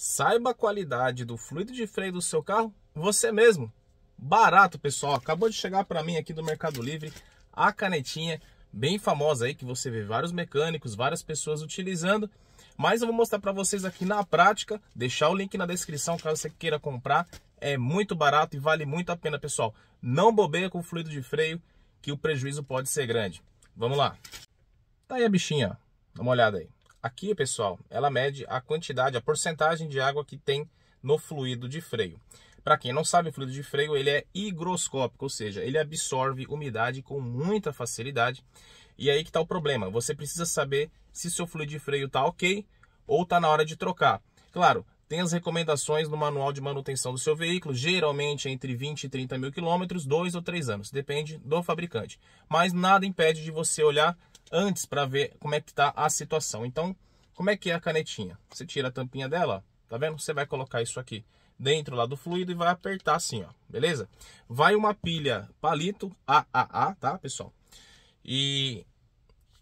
Saiba a qualidade do fluido de freio do seu carro você mesmo. Barato, pessoal. Acabou de chegar para mim aqui do Mercado Livre a canetinha bem famosa aí que você vê vários mecânicos, várias pessoas utilizando. Mas eu vou mostrar para vocês aqui na prática, deixar o link na descrição caso você queira comprar. É muito barato e vale muito a pena, pessoal. Não bobeia com o fluido de freio, que o prejuízo pode ser grande. Vamos lá. Tá aí a bichinha, ó. dá uma olhada aí. Aqui, pessoal, ela mede a quantidade, a porcentagem de água que tem no fluido de freio. Para quem não sabe, o fluido de freio ele é higroscópico, ou seja, ele absorve umidade com muita facilidade. E aí que está o problema. Você precisa saber se seu fluido de freio está ok ou está na hora de trocar. Claro, tem as recomendações no manual de manutenção do seu veículo, geralmente entre 20 e 30 mil quilômetros, dois ou três anos, depende do fabricante. Mas nada impede de você olhar antes para ver como é que está a situação. Então, como é que é a canetinha? Você tira a tampinha dela, tá vendo? Você vai colocar isso aqui dentro lá do fluido e vai apertar assim, ó, beleza? Vai uma pilha palito AAA, tá, pessoal? E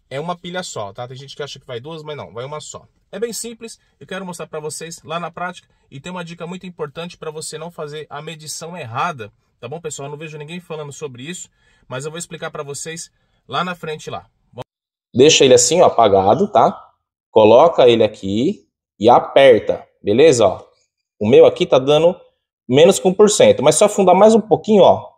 é uma pilha só, tá? Tem gente que acha que vai duas, mas não, vai uma só. É bem simples, eu quero mostrar para vocês lá na prática e tem uma dica muito importante para você não fazer a medição errada, tá bom, pessoal? Eu não vejo ninguém falando sobre isso, mas eu vou explicar para vocês lá na frente lá deixa ele assim, ó, apagado, tá? Coloca ele aqui e aperta, beleza? Ó, o meu aqui tá dando menos que 1%, mas se eu afundar mais um pouquinho, ó,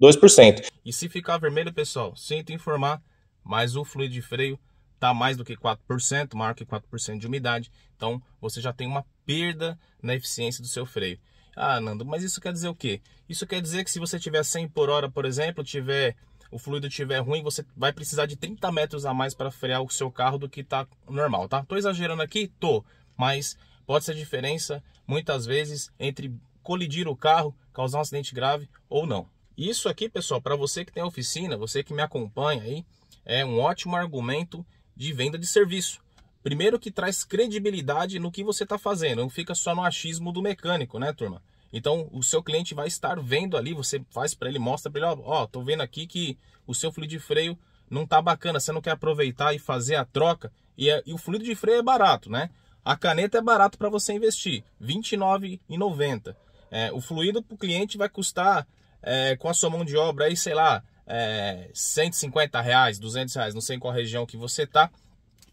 2%. E se ficar vermelho, pessoal, sinto informar, mas o fluido de freio tá mais do que 4%, maior que 4% de umidade, então você já tem uma perda na eficiência do seu freio. Ah, Nando, mas isso quer dizer o quê? Isso quer dizer que se você tiver 100 por hora, por exemplo, tiver o fluido estiver ruim, você vai precisar de 30 metros a mais para frear o seu carro do que está normal, tá? Tô exagerando aqui? Tô, mas pode ser a diferença, muitas vezes, entre colidir o carro, causar um acidente grave ou não. Isso aqui, pessoal, para você que tem oficina, você que me acompanha aí, é um ótimo argumento de venda de serviço. Primeiro que traz credibilidade no que você está fazendo, não fica só no achismo do mecânico, né, turma? Então o seu cliente vai estar vendo ali, você faz para ele, mostra para ele, ó, ó, tô vendo aqui que o seu fluido de freio não tá bacana, você não quer aproveitar e fazer a troca. E, é, e o fluido de freio é barato, né? A caneta é barato para você investir, R$29,90. É, o fluido para o cliente vai custar é, com a sua mão de obra aí, sei lá, é, 150 reais, 200 reais, não sei em qual região que você tá,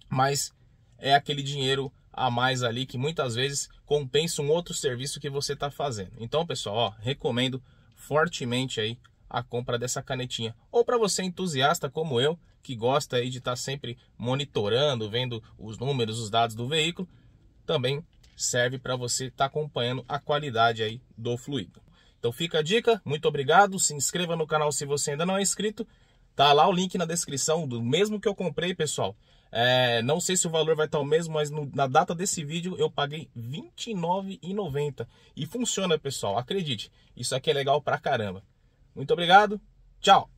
mas é aquele dinheiro a mais ali que muitas vezes compensa um outro serviço que você está fazendo. Então, pessoal, ó, recomendo fortemente aí a compra dessa canetinha. Ou para você entusiasta como eu, que gosta aí de estar tá sempre monitorando, vendo os números, os dados do veículo, também serve para você estar tá acompanhando a qualidade aí do fluido. Então fica a dica, muito obrigado, se inscreva no canal se você ainda não é inscrito Tá lá o link na descrição do mesmo que eu comprei, pessoal. É, não sei se o valor vai estar o mesmo, mas no, na data desse vídeo eu paguei R$29,90. E funciona, pessoal. Acredite, isso aqui é legal pra caramba. Muito obrigado. Tchau.